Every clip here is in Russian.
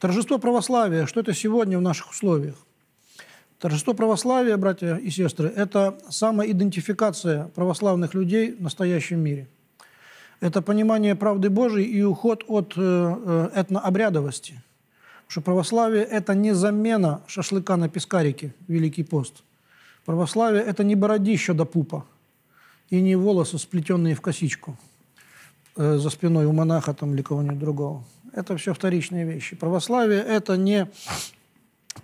Торжество православия, что это сегодня в наших условиях? Торжество православия, братья и сестры, это самоидентификация православных людей в настоящем мире. Это понимание правды Божией и уход от э, э, этнообрядовости. Потому что православие – это не замена шашлыка на пескарике, Великий пост. Православие – это не бородище до пупа и не волосы, сплетенные в косичку э, за спиной у монаха там, или кого-нибудь другого. Это все вторичные вещи. Православие – это не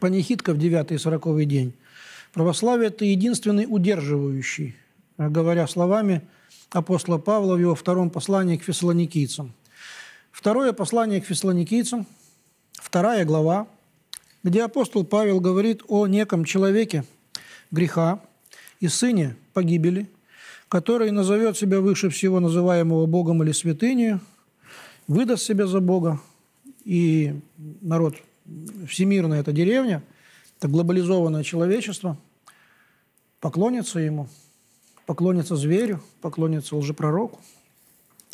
панихидка в 9 и 40 день. Православие – это единственный удерживающий, э, говоря словами апостола Павла в его втором послании к фессалоникийцам. Второе послание к фессалоникийцам, вторая глава, где апостол Павел говорит о неком человеке греха и сыне погибели, который назовет себя выше всего называемого Богом или святыней, выдаст себя за Бога, и народ всемирная эта деревня, это глобализованное человечество, поклонится ему, поклонится зверю, поклонится лжепророку.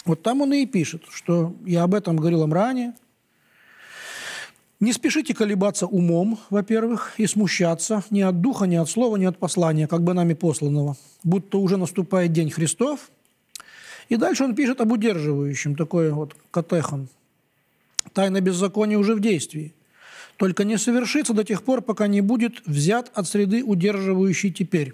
Вот там он и пишет, что я об этом говорил им ранее. Не спешите колебаться умом, во-первых, и смущаться ни от духа, ни от слова, ни от послания, как бы нами посланного, будто уже наступает день Христов – и дальше он пишет об удерживающем, такой вот катехон. Тайна беззакония уже в действии. Только не совершится до тех пор, пока не будет взят от среды удерживающий теперь.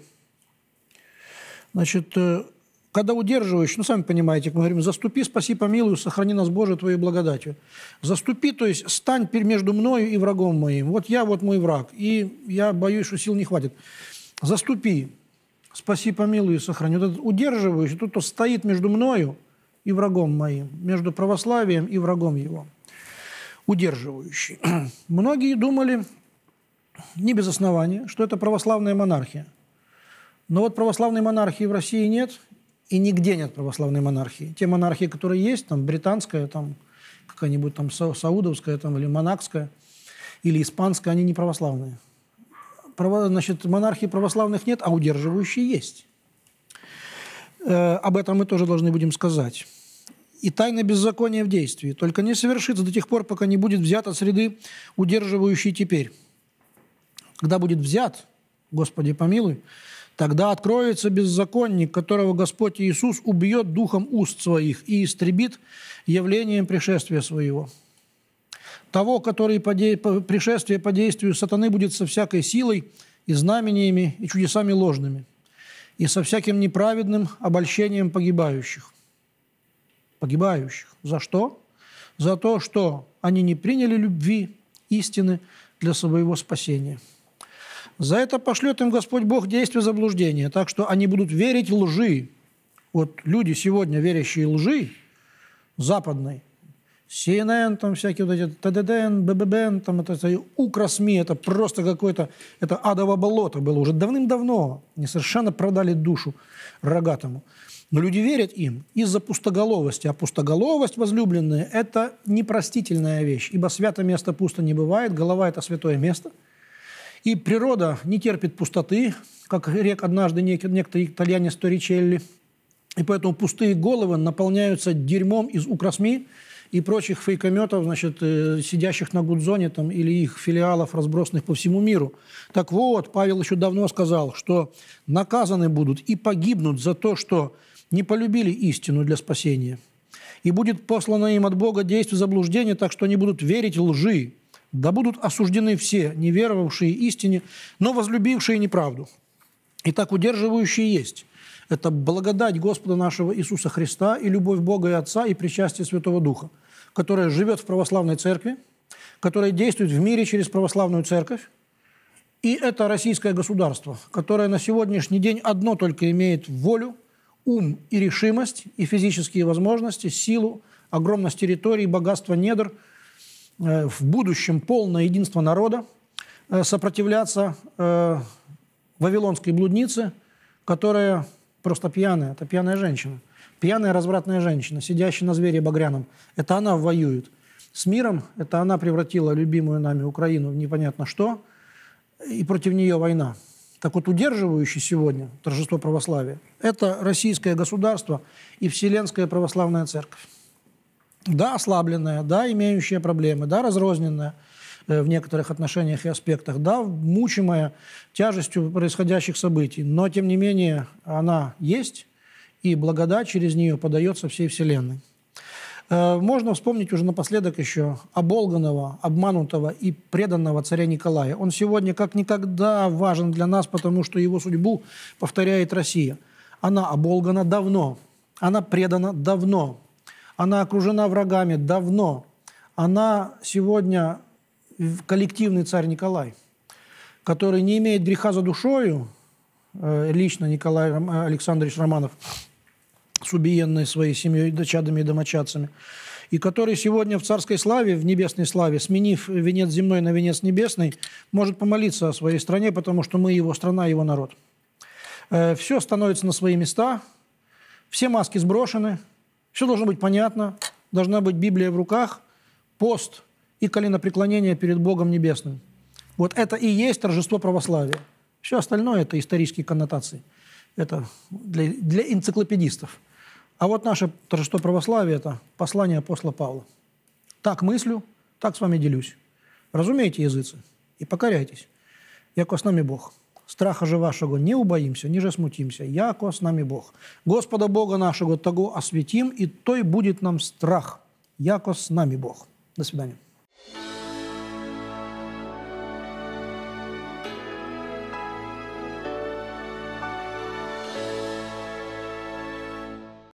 Значит, э, когда удерживающий, ну, сами понимаете, мы говорим, заступи, спаси, помилуй, сохрани нас, Боже, Твоей благодатью. Заступи, то есть стань между мною и врагом моим. Вот я, вот мой враг, и я боюсь, что сил не хватит. Заступи, спаси, помилуй и сохрани. Вот этот удерживающий, тот, кто стоит между мною и врагом моим, между православием и врагом его. Удерживающий. Многие думали, не без основания, что это православная монархия. Но вот православной монархии в России нет, и нигде нет православной монархии. Те монархии, которые есть, там британская, там какая-нибудь там са саудовская там, или монакская, или испанская, они не православные значит, монархии православных нет, а удерживающие есть. Э, об этом мы тоже должны будем сказать. И тайна беззакония в действии. Только не совершится до тех пор, пока не будет взят от среды удерживающий теперь. Когда будет взят, Господи помилуй, Тогда откроется беззаконник, которого Господь Иисус убьет духом уст своих и истребит явлением пришествия своего того, который по, де... пришествие по действию сатаны будет со всякой силой и знамениями и чудесами ложными, и со всяким неправедным обольщением погибающих. Погибающих. За что? За то, что они не приняли любви истины для своего спасения. За это пошлет им Господь Бог действие заблуждения, так что они будут верить лжи. Вот люди сегодня, верящие лжи западной, CNN, там всякие вот эти ТДДН, БББН, там это, это Укросми, это просто какое-то, это адово болото было уже давным-давно. Они совершенно продали душу рогатому. Но люди верят им из-за пустоголовости. А пустоголовость, возлюбленные, это непростительная вещь, ибо святое место пусто не бывает, голова – это святое место. И природа не терпит пустоты, как рек однажды некий, некто итальянец Торичелли И поэтому пустые головы наполняются дерьмом из укросми – и прочих фейкометов, значит, э, сидящих на Гудзоне там, или их филиалов, разбросанных по всему миру. Так вот, Павел еще давно сказал, что наказаны будут и погибнут за то, что не полюбили истину для спасения. И будет послано им от Бога действие заблуждения, так что они будут верить лжи. Да будут осуждены все, неверовавшие истине, но возлюбившие неправду. И так удерживающие есть. Это благодать Господа нашего Иисуса Христа и любовь Бога и Отца и причастие Святого Духа, которая живет в православной церкви, которая действует в мире через православную церковь, и это российское государство, которое на сегодняшний день одно только имеет волю, ум и решимость, и физические возможности, силу, огромность территории, богатство недр, э, в будущем полное единство народа, э, сопротивляться э, вавилонской блуднице, которая Просто пьяная. Это пьяная женщина. Пьяная развратная женщина, сидящая на звере багряном. Это она воюет с миром. Это она превратила любимую нами Украину в непонятно что. И против нее война. Так вот, удерживающий сегодня торжество православия – это российское государство и Вселенская православная церковь. Да, ослабленная, да, имеющая проблемы, да, разрозненная – Э, в некоторых отношениях и аспектах, да, мучимая тяжестью происходящих событий, но тем не менее она есть, и благодать через нее подается всей Вселенной. Э, можно вспомнить уже напоследок еще оболганного, обманутого и преданного царя Николая. Он сегодня как никогда важен для нас, потому что его судьбу повторяет Россия. Она оболгана давно, она предана давно, она окружена врагами давно, она сегодня коллективный царь Николай, который не имеет греха за душою, э, лично Николай э, Александрович Романов с убиенной своей семьей, дочадами и домочадцами, и который сегодня в царской славе, в небесной славе, сменив венец земной на венец небесный, может помолиться о своей стране, потому что мы его страна, его народ. Э, все становится на свои места, все маски сброшены, все должно быть понятно, должна быть Библия в руках, пост – и коленопреклонение перед Богом Небесным. Вот это и есть торжество православия. Все остальное – это исторические коннотации. Это для, для энциклопедистов. А вот наше торжество православия – это послание апостола Павла. Так мыслю, так с вами делюсь. Разумейте, языцы, и покоряйтесь. Яко с нами Бог. Страха же вашего не убоимся, не же смутимся. Яко с нами Бог. Господа Бога нашего того осветим, и той будет нам страх. Яко с нами Бог. До свидания.